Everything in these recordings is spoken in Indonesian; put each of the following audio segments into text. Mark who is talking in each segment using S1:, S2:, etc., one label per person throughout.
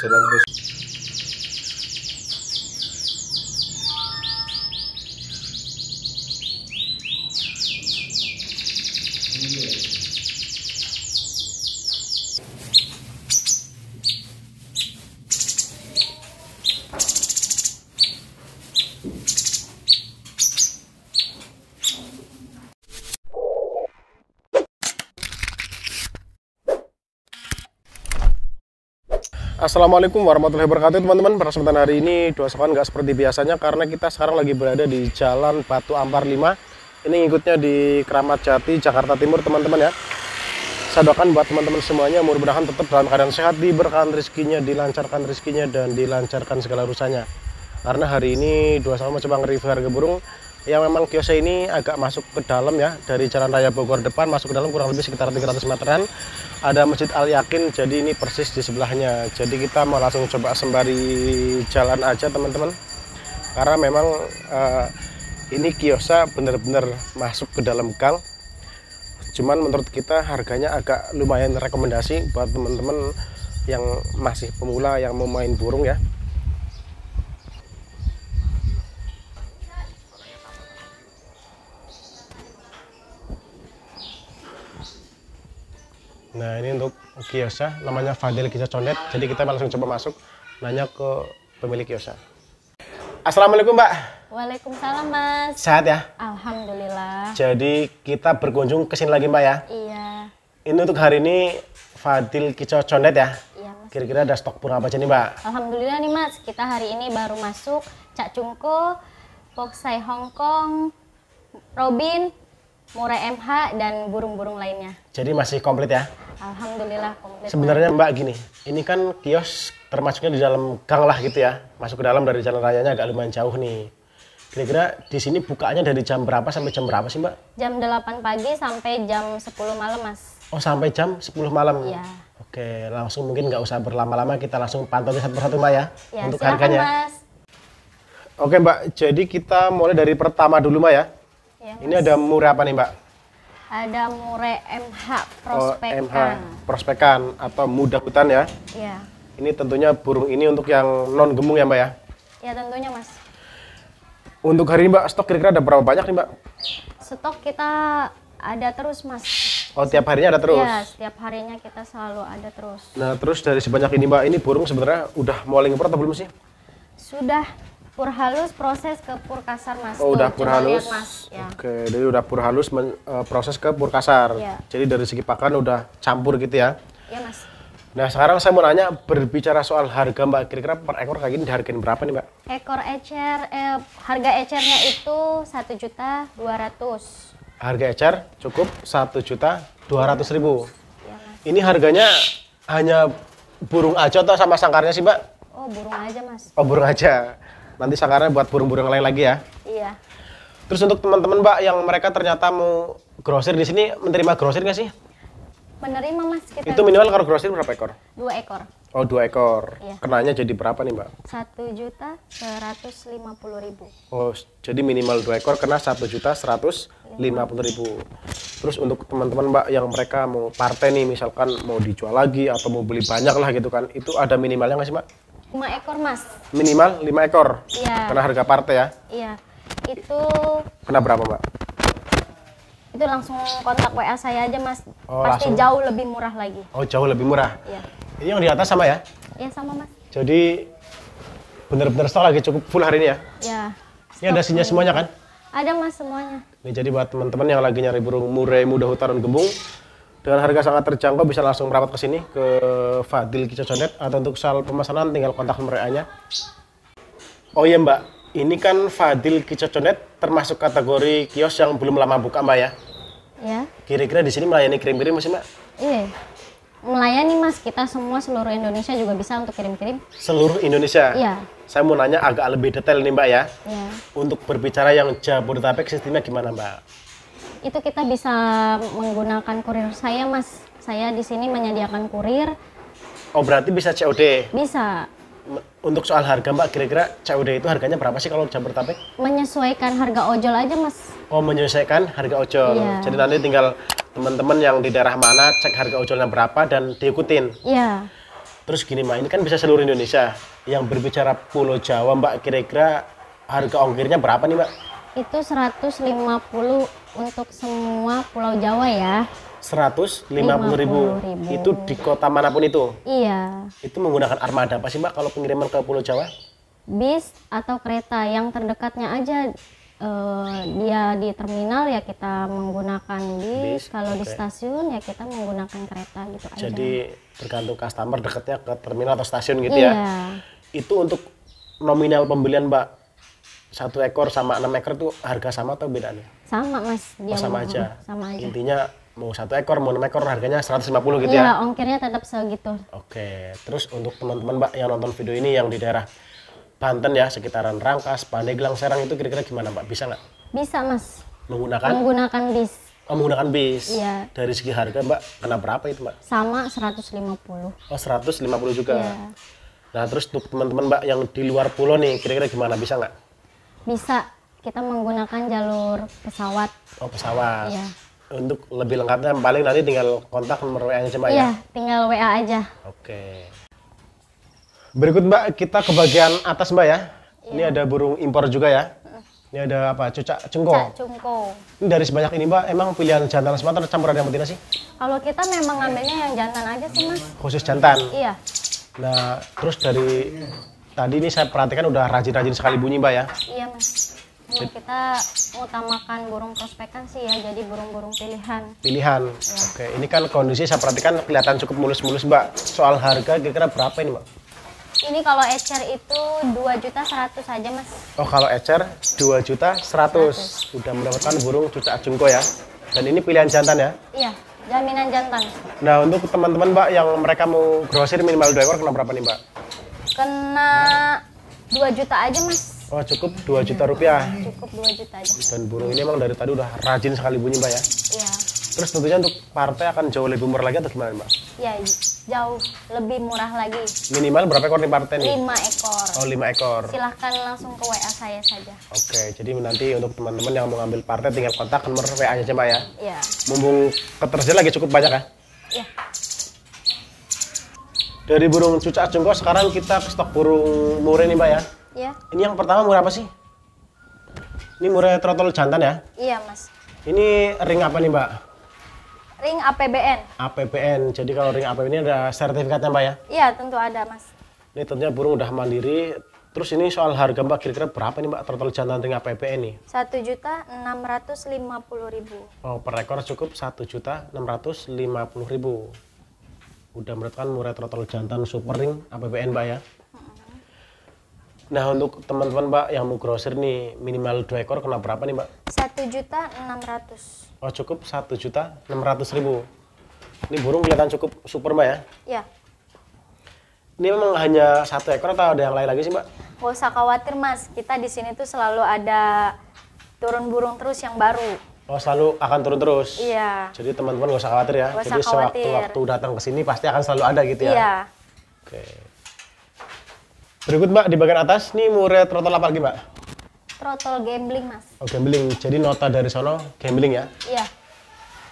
S1: pues, los... Assalamualaikum warahmatullahi wabarakatuh teman-teman Persempetan hari ini dua sekolah nggak seperti biasanya Karena kita sekarang lagi berada di Jalan Batu Ampar 5 Ini ngikutnya di Keramat Jati, Jakarta Timur teman-teman ya Saya doakan buat teman-teman semuanya Mudah-mudahan tetap dalam keadaan sehat Diberkahan rezekinya, dilancarkan rezekinya Dan dilancarkan segala urusannya Karena hari ini dua sokan mencoba nge-review harga burung yang memang kiosnya ini agak masuk ke dalam ya dari Jalan Raya Bogor depan masuk ke dalam kurang lebih sekitar 300 meteran ada Masjid Al Yakin jadi ini persis di sebelahnya jadi kita mau langsung coba sembari jalan aja teman-teman karena memang uh, ini kiosnya benar-benar masuk ke dalam gang cuman menurut kita harganya agak lumayan rekomendasi buat teman-teman yang masih pemula yang mau main burung ya nah ini untuk kiosnya namanya Fadil Kisah Condet jadi kita langsung coba masuk nanya ke pemilik kiosnya Assalamualaikum Mbak
S2: Waalaikumsalam Mas Sehat ya? Alhamdulillah
S1: Jadi kita berkunjung ke sini lagi Mbak ya? Iya Ini untuk hari ini Fadil Kicau Condet ya? Iya Mas Kira-kira ada stok pun apa aja nih Mbak?
S2: Alhamdulillah nih Mas kita hari ini baru masuk Cak Cungko Poksai Hongkong Robin, Murai MH, dan burung-burung lainnya.
S1: Jadi masih komplit ya?
S2: Alhamdulillah
S1: komplit. Sebenarnya Mbak gini, ini kan kios termasuknya di dalam gang lah gitu ya. Masuk ke dalam dari jalan rayanya agak lumayan jauh nih. Kira-kira di sini bukanya dari jam berapa sampai jam berapa sih Mbak?
S2: Jam 8 pagi sampai jam 10 malam Mas.
S1: Oh sampai jam 10 malam? Iya. Oke, langsung mungkin nggak usah berlama-lama, kita langsung pantau di satu persatu Mbak ya, Iya, untuk silakan, harganya. Mas. Oke Mbak, jadi kita mulai dari pertama dulu Mbak ya. ya Ini ada murah apa nih Mbak?
S2: ada Mure MH oh, Prospekan. Oh, MH
S1: Prospekan atau Muda Hutan ya. Iya. Ini tentunya burung ini untuk yang non gemung ya, Mbak ya?
S2: Ya, tentunya, Mas.
S1: Untuk hari ini, Mbak, stok kira-kira ada berapa banyak nih, Mbak?
S2: Stok kita ada terus, Mas.
S1: Oh, tiap harinya ada terus? Iya,
S2: setiap harinya kita selalu ada terus.
S1: Nah, terus dari sebanyak ini, Mbak, ini burung sebenarnya udah mau lingkup atau belum sih?
S2: Sudah pur halus proses ke pur kasar mas. Oh, Tuh, udah pur halus. Ya.
S1: Oke, jadi udah pur halus men, uh, proses ke pur kasar. Ya. Jadi dari segi pakan udah campur gitu ya. Iya mas. Nah sekarang saya mau nanya berbicara soal harga mbak kira-kira per ekor kayak gini dihargain berapa nih mbak?
S2: Ekor ecer, eh, harga ecernya itu satu juta dua ratus.
S1: Harga ecer cukup satu juta dua ratus ribu. Ya, mas. Ini harganya hanya burung aja atau sama sangkarnya sih mbak?
S2: Oh burung aja mas.
S1: Oh burung aja. Nanti sangkarnya buat burung-burung lain lagi ya. Iya. Terus untuk teman-teman Mbak yang mereka ternyata mau grosir di sini menerima grosir nggak sih?
S2: Menerima Mas kita. Itu minimal kalau
S1: grosir berapa ekor? Dua ekor. Oh dua ekor. Iya. Kenanya jadi berapa nih Mbak?
S2: Satu juta seratus lima puluh ribu.
S1: Oh jadi minimal dua ekor kena satu juta seratus lima puluh ribu. Terus untuk teman-teman Mbak yang mereka mau partai nih misalkan mau dijual lagi atau mau beli banyak lah gitu kan, itu ada minimalnya nggak sih Mbak?
S2: 5 ekor mas
S1: minimal 5 ekor iya karena harga partai ya
S2: iya itu kena berapa mbak itu langsung kontak WA saya aja mas oh, pasti langsung. jauh lebih murah lagi
S1: oh jauh lebih murah iya ini yang di atas sama ya iya sama mas jadi bener-bener stok lagi cukup full hari ini ya iya ini ada sinyal semuanya kan
S2: ada mas semuanya
S1: ini jadi buat teman-teman yang lagi nyari burung murai muda hutan gembung dengan harga sangat terjangkau bisa langsung merapat ke sini ke Fadil Kicau atau untuk soal pemesanan tinggal kontak mereka nya oh iya mbak ini kan Fadil Kicau termasuk kategori kios yang belum lama buka mbak ya Iya. kira-kira di sini melayani kirim-kirim masih mbak
S2: iya melayani mas kita semua seluruh Indonesia juga bisa untuk kirim-kirim
S1: seluruh Indonesia iya saya mau nanya agak lebih detail nih mbak ya, Iya. untuk berbicara yang Jabodetabek sistemnya gimana mbak
S2: itu kita bisa menggunakan kurir saya, Mas. Saya di sini menyediakan kurir.
S1: Oh, berarti bisa COD? Bisa. Untuk soal harga, Mbak, kira-kira COD itu harganya berapa sih kalau Jabodetabek?
S2: Menyesuaikan harga ojol aja, Mas.
S1: Oh, menyesuaikan harga ojol. Yeah. Jadi nanti tinggal teman-teman yang di daerah mana cek harga ojolnya berapa dan diikutin. Iya. Yeah. Terus gini Mbak, ini kan bisa seluruh Indonesia. Yang berbicara Pulau Jawa Mbak, kira-kira harga ongkirnya berapa nih Mbak?
S2: itu 150 untuk semua Pulau Jawa ya.
S1: 150 ribu. ribu itu di kota manapun itu.
S2: Iya.
S1: Itu menggunakan armada apa sih Mbak kalau pengiriman ke Pulau Jawa?
S2: Bis atau kereta yang terdekatnya aja uh, dia di terminal ya kita menggunakan bis, bis kalau okay. di stasiun ya kita menggunakan kereta gitu jadi, aja. Jadi
S1: tergantung customer dekatnya ke terminal atau stasiun gitu ya. iya. ya. Itu untuk nominal pembelian Mbak satu ekor sama enam ekor tuh harga sama atau beda nih?
S2: Sama mas. Oh, Dia oh, sama aja. Sama aja.
S1: Intinya mau satu ekor mau enam ekor harganya 150 gitu iya, ya? Iya
S2: ongkirnya tetap segitu.
S1: Oke. Terus untuk teman-teman mbak yang nonton video ini yang di daerah Banten ya sekitaran Rangkas, Pandeglang, Serang itu kira-kira gimana mbak? Bisa nggak?
S2: Bisa mas.
S1: Menggunakan? Menggunakan bis. Oh, menggunakan bis. Iya. Dari segi harga mbak kena berapa itu mbak?
S2: Sama 150. Oh
S1: 150 juga. Iya. Nah terus untuk teman-teman mbak yang di luar pulau nih kira-kira gimana bisa nggak?
S2: bisa kita menggunakan jalur pesawat.
S1: Oh pesawat. Iya. Untuk lebih lengkapnya paling nanti tinggal kontak nomor WA-nya mbak ya? iya, ya.
S2: tinggal WA aja.
S1: Oke. Berikut Mbak, kita ke bagian atas Mbak ya. Iya. Ini ada burung impor juga ya. Ini ada apa? Cucak cengko. Cucak cengko. Ini dari sebanyak ini Mbak, emang pilihan jantan Sumatera campuran yang betina sih?
S2: Kalau kita memang ngambilnya yang jantan aja sih Mas.
S1: Khusus jantan? Iya. Nah, terus dari tadi ini saya perhatikan udah rajin-rajin sekali bunyi, Mbak ya.
S2: Iya, Mas. Ini kita utamakan burung prospekan sih ya, jadi burung-burung pilihan.
S1: Pilihan. Ya. Oke, ini kan kondisi saya perhatikan kelihatan cukup mulus-mulus, Mbak. Soal harga kira-kira berapa ini, Mbak?
S2: Ini kalau ecer itu dua juta seratus aja, Mas.
S1: Oh, kalau ecer dua juta seratus. Udah mendapatkan burung cucak jungko ya. Dan ini pilihan jantan ya?
S2: Iya, jaminan jantan.
S1: Nah, untuk teman-teman, Mbak, yang mereka mau grosir minimal dua ekor, kenapa berapa nih, Mbak?
S2: Kena 2 juta aja mas.
S1: Oh cukup 2 juta rupiah.
S2: Cukup 2 juta aja.
S1: Dan burung ini emang dari tadi udah rajin sekali bunyi mbak ya? Iya. Terus tentunya untuk partai akan jauh lebih murah lagi atau gimana mbak?
S2: Ya jauh lebih murah lagi.
S1: Minimal berapa ekor nih partai nih?
S2: 5 ekor. Oh 5 ekor. Silahkan langsung ke WA saya saja.
S1: Oke jadi nanti untuk teman-teman yang mau ngambil partai tinggal kontak nomor WA aja mbak ya? Iya. Mumpung ketersediaan lagi cukup banyak ya? Dari burung cucak jengkok sekarang kita ke stok burung murai nih, Mbak ya. Iya. Ini yang pertama murai apa sih? Ini murai trotol jantan ya? Iya, Mas. Ini ring apa nih, Mbak?
S2: Ring APBN.
S1: APBN. Jadi kalau ring APBN ini ada sertifikatnya, Mbak ya?
S2: Iya, tentu ada, Mas.
S1: Ini tentunya burung udah mandiri. Terus ini soal harga Mbak kira-kira berapa nih Mbak trotol jantan ring APBN nih?
S2: Satu juta enam ratus lima puluh ribu.
S1: Oh per ekor cukup satu juta enam ratus lima puluh ribu udah meretakan murai trotol jantan super ring APBN Pak ya. Nah untuk teman-teman Pak yang mau grosir nih minimal dua ekor kena berapa nih Mbak?
S2: Satu juta enam ratus.
S1: Oh cukup satu juta enam ratus ribu. Ini burung kelihatan cukup super Mbak ya? Iya. Ini memang hanya satu ekor atau ada yang lain lagi sih Mbak?
S2: Gak usah khawatir Mas, kita di sini tuh selalu ada turun burung terus yang baru.
S1: Oh selalu akan turun terus. Iya. Jadi teman-teman gak usah khawatir ya. Gak usah Jadi sewaktu-waktu datang ke sini pasti akan selalu ada gitu ya. Iya. Oke. Berikut Mbak di bagian atas nih murid trotol apa lagi Mbak?
S2: Trotol gambling Mas.
S1: Oh gambling. Jadi nota dari sono gambling ya? Iya.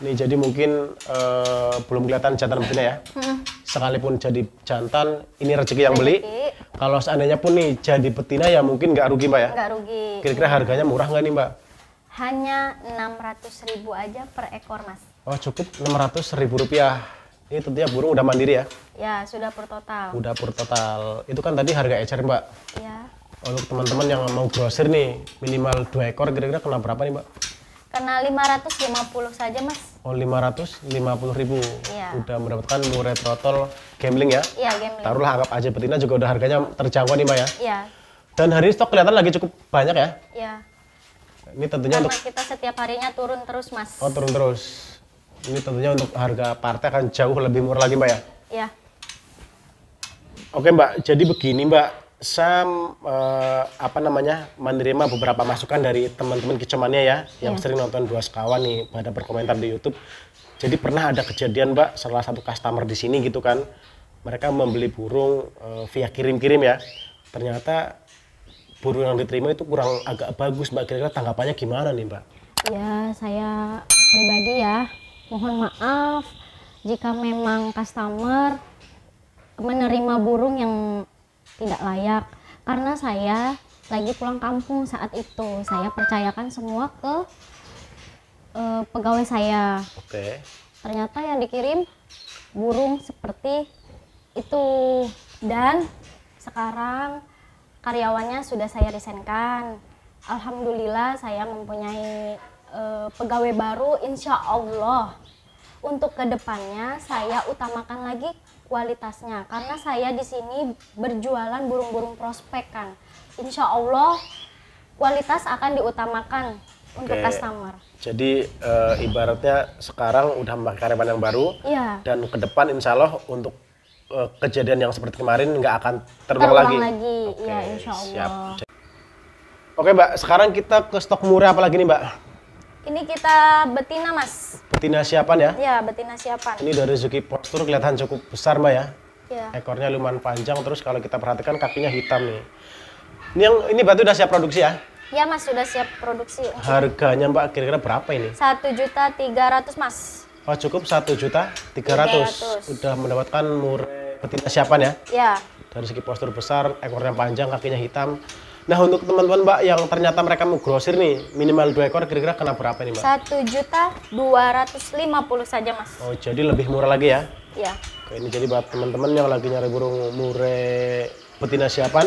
S1: Nih jadi mungkin uh, belum kelihatan jantan betina ya. Sekalipun jadi jantan, ini rezeki yang beli. Kalau seandainya pun nih jadi betina ya mungkin nggak rugi mbak ya? Nggak
S2: rugi. Kira-kira harganya
S1: murah nggak nih mbak?
S2: hanya ribu aja per ekor, Mas.
S1: Oh, cukup ribu rupiah. Ini tentunya burung udah mandiri ya?
S2: Ya, sudah per total.
S1: Udah per total. Itu kan tadi harga ecer, Mbak. Ya. Untuk teman-teman yang mau grosir nih, minimal dua ekor kira-kira kena berapa nih, Mbak?
S2: Kena 550 saja, Mas.
S1: Oh, 550 ribu. Ya. Udah mendapatkan murai trotol gambling ya?
S2: Iya, gambling. Taruhlah
S1: anggap aja betina juga udah harganya terjangkau nih, Mbak ya? Iya. Dan hari ini stok kelihatan lagi cukup banyak ya? Iya. Ini tentunya Karena untuk
S2: kita setiap harinya turun terus, Mas. Oh, turun
S1: terus. Ini tentunya untuk harga partai akan jauh lebih murah lagi, Mbak ya? Iya. Oke, Mbak. Jadi begini, Mbak. Saya eh, apa namanya menerima beberapa masukan dari teman-teman kecemannya ya, yang iya. sering nonton dua sekawan nih pada berkomentar di YouTube. Jadi pernah ada kejadian, Mbak, salah satu customer di sini gitu kan, mereka membeli burung eh, via kirim-kirim ya. Ternyata buruh yang diterima itu kurang agak bagus mbak kira-kira tanggapannya gimana nih mbak
S2: ya saya pribadi ya mohon maaf jika memang customer menerima burung yang tidak layak karena saya lagi pulang kampung saat itu saya percayakan semua ke uh, pegawai saya oke ternyata yang dikirim burung seperti itu dan sekarang karyawannya sudah saya resenkan. Alhamdulillah saya mempunyai uh, pegawai baru insya Allah. Untuk kedepannya saya utamakan lagi kualitasnya karena saya di sini berjualan burung-burung prospek kan. Insya Allah kualitas akan diutamakan untuk customer.
S1: Jadi e, ibaratnya sekarang udah karyawan yang baru, ya. dan kedepan insya Allah untuk Eh, kejadian yang seperti kemarin nggak akan terulang, lagi. lagi.
S2: Okay, ya, insya Allah. Siap.
S1: Oke Mbak, sekarang kita ke stok murah apa lagi nih Mbak?
S2: Ini kita betina mas.
S1: Betina siapan ya?
S2: Ya, betina siapan. Ini dari
S1: Zuki postur kelihatan cukup besar Mbak ya? Ya. Ekornya lumayan panjang, terus kalau kita perhatikan kakinya hitam nih. Ini yang ini batu udah siap produksi ya?
S2: Ya mas, sudah siap produksi.
S1: Harganya Mbak kira-kira berapa ini?
S2: Satu juta tiga ratus mas.
S1: Oh, cukup satu juta tiga ratus. Udah mendapatkan mur betina siapan ya? Ya. Dari segi postur besar, ekornya panjang, kakinya hitam. Nah untuk teman-teman mbak yang ternyata mereka mau grosir nih minimal dua ekor kira-kira kena berapa nih mbak?
S2: Satu juta dua ratus lima puluh saja mas.
S1: Oh jadi lebih murah lagi ya? Iya. Oke, ini jadi buat teman-teman yang lagi nyari burung murai betina siapan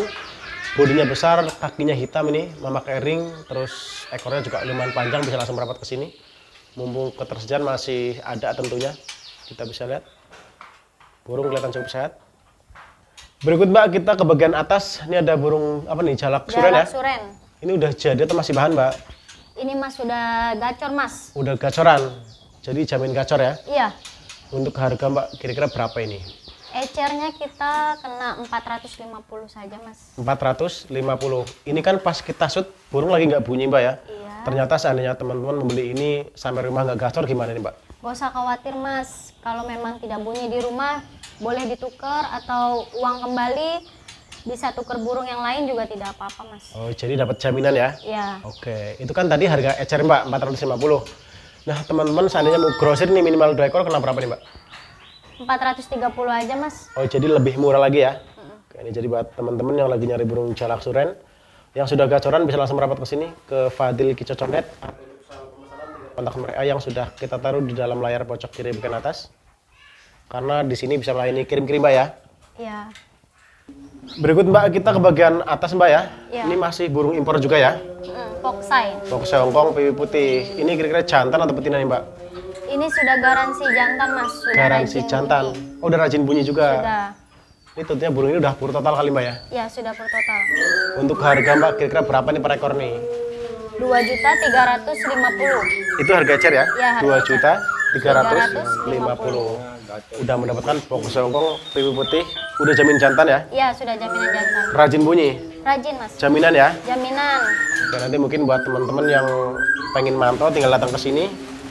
S1: bodinya besar, kakinya hitam ini, memakai ring, terus ekornya juga lumayan panjang bisa langsung merapat ke sini mumpung ketersediaan masih ada tentunya kita bisa lihat burung kelihatan cukup sehat berikut mbak kita ke bagian atas ini ada burung apa nih jalak, jalak suren ya suren. ini udah jadi atau masih bahan mbak
S2: ini mas sudah gacor mas
S1: udah gacoran jadi jamin gacor ya iya untuk harga mbak kira-kira berapa ini
S2: Ecernya kita kena 450 saja mas
S1: 450 ini kan pas kita shoot burung lagi nggak bunyi mbak ya iya. Ternyata seandainya teman-teman membeli ini sampai rumah nggak gacor gimana nih, Mbak?
S2: Gak usah khawatir, Mas. Kalau memang tidak bunyi di rumah, boleh ditukar atau uang kembali bisa tuker burung yang lain juga tidak apa-apa, Mas.
S1: Oh, jadi dapat jaminan ya? Iya. Oke, itu kan tadi harga ecer, Mbak, 450. Nah, teman-teman seandainya mau grosir nih minimal 2 ekor kena berapa nih, Mbak?
S2: 430 aja, Mas.
S1: Oh, jadi lebih murah lagi ya? Oke, ini jadi buat teman-teman yang lagi nyari burung jalak suren, yang sudah gacoran bisa langsung merapat ke sini ke Fadil Kicoconet kontak mereka eh, yang sudah kita taruh di dalam layar pojok kiri bagian atas karena di sini bisa melayani kirim-kirim mbak ya iya berikut mbak kita ke bagian atas mbak ya, ya. ini masih burung impor juga ya Foxai. poksai Hongkong pipi putih ini kira-kira jantan atau betina nih mbak
S2: ini sudah garansi jantan mas sudah garansi
S1: jantan oh udah rajin bunyi juga sudah ini tentunya burung ini udah pur total kali mbak ya?
S2: Ya sudah pur total. Untuk harga
S1: mbak kira-kira berapa nih per ekor nih?
S2: Dua juta tiga ratus lima puluh.
S1: Itu harga cer ya? Iya. Dua juta tiga ratus lima puluh. Udah mendapatkan fokus songkong pipi putih. Udah jamin jantan ya?
S2: Iya sudah jaminan jantan. Rajin bunyi? Rajin mas. Jaminan ya? Jaminan.
S1: Dan nanti mungkin buat teman-teman yang pengen mantau tinggal datang ke sini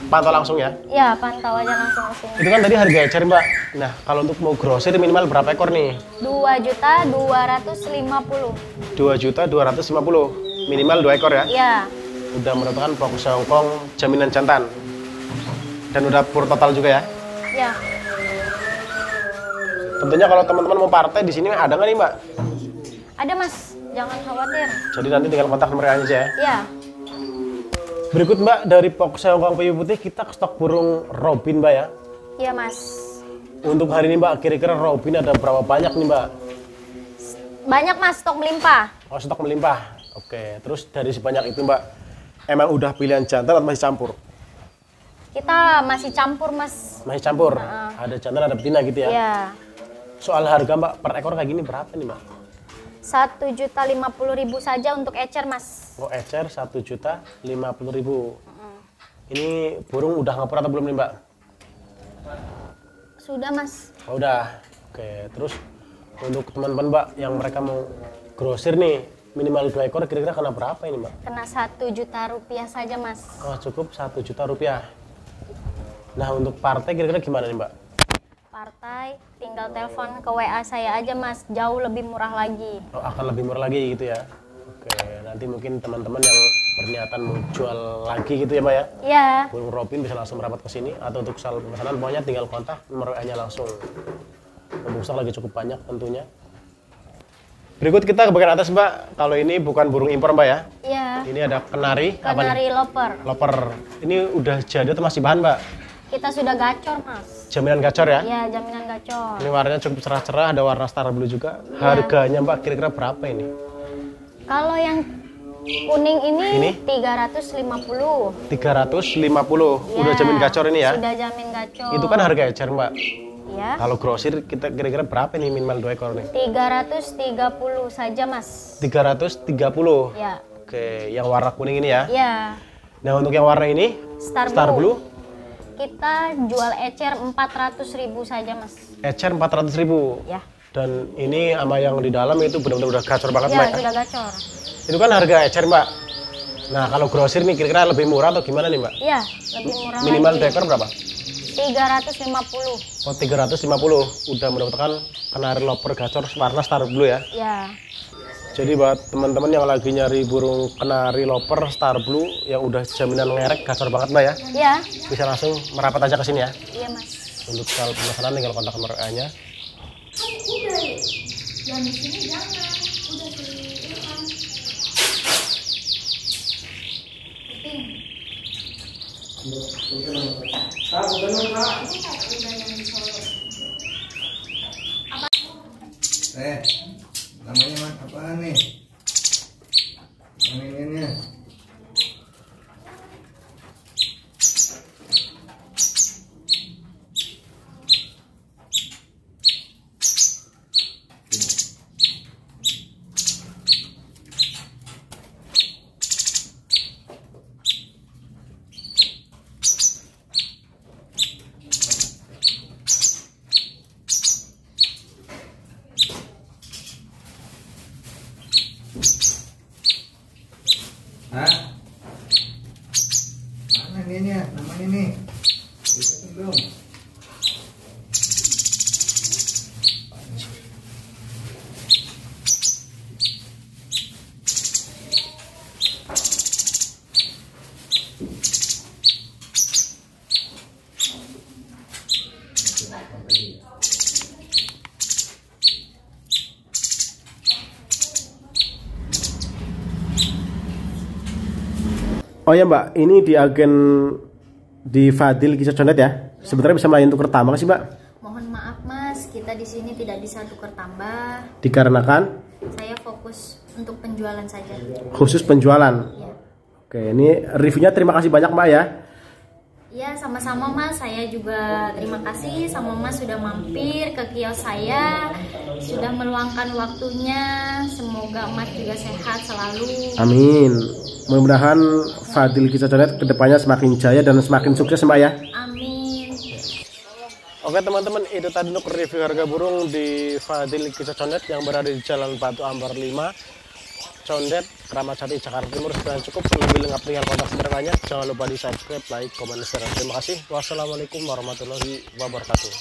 S1: Pantau langsung ya?
S2: Iya, pantau aja langsung langsung. Itu
S1: kan tadi harga ecer, Mbak. Nah, kalau untuk mau grosir minimal berapa ekor nih?
S2: Dua juta dua ratus lima puluh.
S1: Dua juta dua ratus lima puluh minimal dua ekor ya? Iya. Udah merupakan fokus Hongkong jaminan jantan. Dan udah pur total juga ya? Iya. Tentunya kalau teman-teman mau partai di sini ada nggak nih, Mbak?
S2: Ada, Mas. Jangan khawatir.
S1: Jadi nanti tinggal kontak nomornya aja ya? Iya. Berikut Mbak dari Pok Kang Payu Putih kita ke stok burung robin Mbak ya. Iya Mas. Untuk hari ini Mbak kira-kira robin ada berapa banyak nih Mbak?
S2: Banyak Mas stok melimpah.
S1: Oh stok melimpah. Oke terus dari sebanyak itu Mbak emang udah pilihan jantan atau masih campur?
S2: Kita masih campur Mas.
S1: Masih campur. Nah. Ada jantan ada betina gitu ya? Iya. Soal harga Mbak per ekor kayak gini berapa nih Mbak?
S2: satu juta lima puluh ribu saja untuk ecer mas
S1: oh ecer satu juta lima puluh ribu ini burung udah ngapur atau belum nih mbak
S2: sudah mas
S1: oh, udah oke terus untuk teman-teman mbak yang mereka mau grosir nih minimal dua ekor kira-kira kena berapa ini mbak
S2: kena satu juta rupiah saja mas oh
S1: cukup satu juta rupiah nah untuk partai kira-kira gimana nih mbak
S2: partai, tinggal telepon ke WA saya aja Mas, jauh lebih murah lagi.
S1: Oh, akan lebih murah lagi gitu ya. Oke, nanti mungkin teman-teman yang berniatan mau jual lagi gitu ya Mbak ya? Iya. Burung Robin bisa langsung merapat ke sini atau untuk sal pesanan pokoknya tinggal kontak nomor WA-nya langsung. Pembungsa lagi cukup banyak tentunya. Berikut kita ke bagian atas Mbak. Kalau ini bukan burung impor Mbak ya? Iya. Ini ada kenari. Kenari apa loper. Loper. Ini udah jadi atau masih bahan Mbak?
S2: Kita sudah gacor, Mas.
S1: Jaminan gacor ya? Iya,
S2: jaminan gacor. Ini
S1: warnanya cukup cerah-cerah, ada warna star blue juga. Ya. Harganya Mbak kira-kira berapa ini?
S2: Kalau yang kuning ini, ini? 350.
S1: 350. Ya, Udah jamin gacor ini ya? Sudah
S2: jamin gacor. Itu kan harga ecer, Mbak. Ya. Kalau
S1: grosir kita kira-kira berapa nih minimal dua ekor nih?
S2: 330 saja, Mas.
S1: 330. Ya. Oke, yang warna kuning ini ya? Iya. Nah, untuk yang warna ini? Star, Star Blue. Blue
S2: kita jual ecer 400 ribu saja mas
S1: ecer 400 ribu ya dan ini sama yang di dalam itu benar-benar udah gacor banget ya, mbak sudah gacor itu kan harga ecer mbak nah kalau grosir nih kira-kira lebih murah atau gimana nih mbak
S2: iya lebih murah minimal lagi. dekor berapa 350
S1: oh 350 udah mendapatkan kenari loper gacor warna star blue ya iya jadi buat teman-teman yang lagi nyari burung kenari loper star blue yang udah jaminan ngerek gacor banget mbak ya? Iya. Bisa langsung merapat aja ke sini ya?
S2: Iya mas.
S1: Untuk soal pemesanan tinggal kontak A nya
S2: Eh namanya apa nih
S1: Oh ya Mbak, ini di agen di Fadil Kisah Condet ya. ya. Sebenarnya bisa melayani tukar tambah sih Mbak?
S2: Mohon maaf Mas, kita di sini tidak bisa tukar tambah.
S1: Dikarenakan?
S2: Saya fokus untuk penjualan saja.
S1: Khusus penjualan. Ya. Oke, ini reviewnya terima kasih banyak Mbak ya.
S2: Ya sama-sama mas, saya juga terima kasih sama mas sudah mampir ke kios saya Sudah meluangkan waktunya, semoga mas juga sehat selalu
S1: Amin mudah-mudahan Fadil kita Coret kedepannya semakin jaya dan semakin sukses Mbak ya Oke teman-teman itu tadi untuk review harga burung di Fadil Kisah Condet yang berada di Jalan Batu Ambar 5 Condet Keramat Sari, Jakarta Timur sudah cukup lebih lengkap dengan kontak sebenarnya jangan lupa di subscribe like comment share terima kasih wassalamualaikum warahmatullahi wabarakatuh